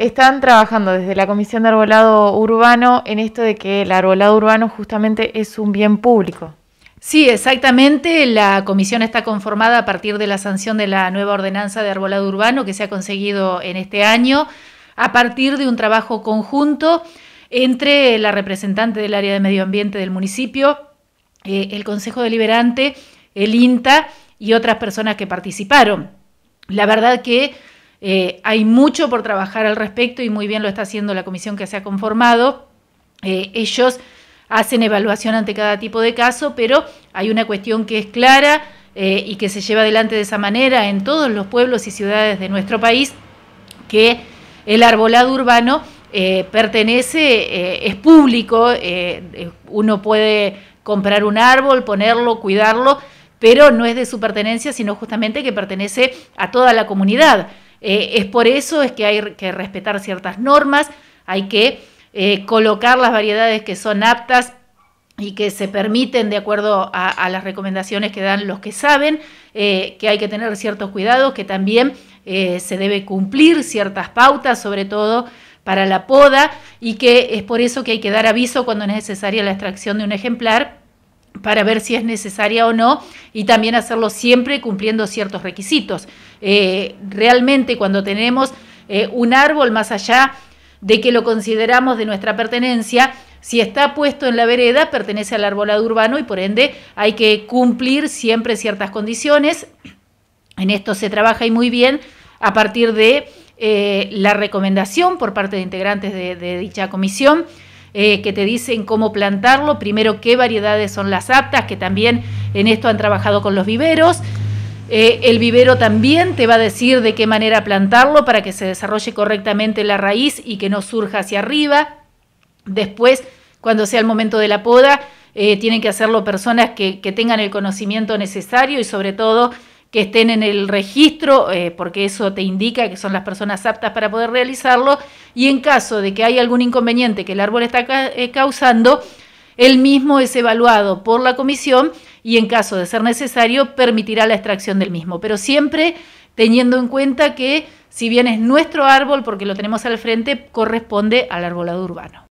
Están trabajando desde la Comisión de Arbolado Urbano en esto de que el arbolado urbano justamente es un bien público. Sí, exactamente. La comisión está conformada a partir de la sanción de la nueva ordenanza de arbolado urbano que se ha conseguido en este año, a partir de un trabajo conjunto entre la representante del área de medio ambiente del municipio, eh, el Consejo Deliberante, el INTA y otras personas que participaron. La verdad que eh, hay mucho por trabajar al respecto y muy bien lo está haciendo la comisión que se ha conformado. Eh, ellos hacen evaluación ante cada tipo de caso, pero hay una cuestión que es clara eh, y que se lleva adelante de esa manera en todos los pueblos y ciudades de nuestro país, que el arbolado urbano pertenece, es público, uno puede comprar un árbol, ponerlo, cuidarlo, pero no es de su pertenencia, sino justamente que pertenece a toda la comunidad. Eh, es por eso es que hay que respetar ciertas normas, hay que eh, colocar las variedades que son aptas y que se permiten de acuerdo a, las recomendaciones que dan los que saben, eh, que hay que tener ciertos cuidados, que también se debe cumplir ciertas pautas, sobre todo para la poda, y que es por eso que hay que dar aviso cuando es necesaria la extracción de un ejemplar para ver si es necesaria o no y también hacerlo siempre cumpliendo ciertos requisitos. Eh, realmente cuando tenemos eh, un árbol más allá de que lo consideramos de nuestra pertenencia, si está puesto en la vereda, pertenece al arbolado urbano y por ende hay que cumplir siempre ciertas condiciones. En esto se trabaja y muy bien a partir de eh, la recomendación por parte de integrantes de dicha comisión. Eh, que te dicen cómo plantarlo, primero qué variedades son las aptas, que también en esto han trabajado con los viveros. Eh, el vivero también te va a decir de qué manera plantarlo para que se desarrolle correctamente la raíz y que no surja hacia arriba. Después, cuando sea el momento de la poda, eh, tienen que hacerlo personas que tengan el conocimiento necesario y sobre todo que estén en el registro, eh, porque eso te indica que son las personas aptas para poder realizarlo, y en caso de que haya algún inconveniente que el árbol está eh, causando, el mismo es evaluado por la comisión y en caso de ser necesario permitirá la extracción del mismo, pero siempre teniendo en cuenta que si bien es nuestro árbol, porque lo tenemos al frente, corresponde al arbolado urbano.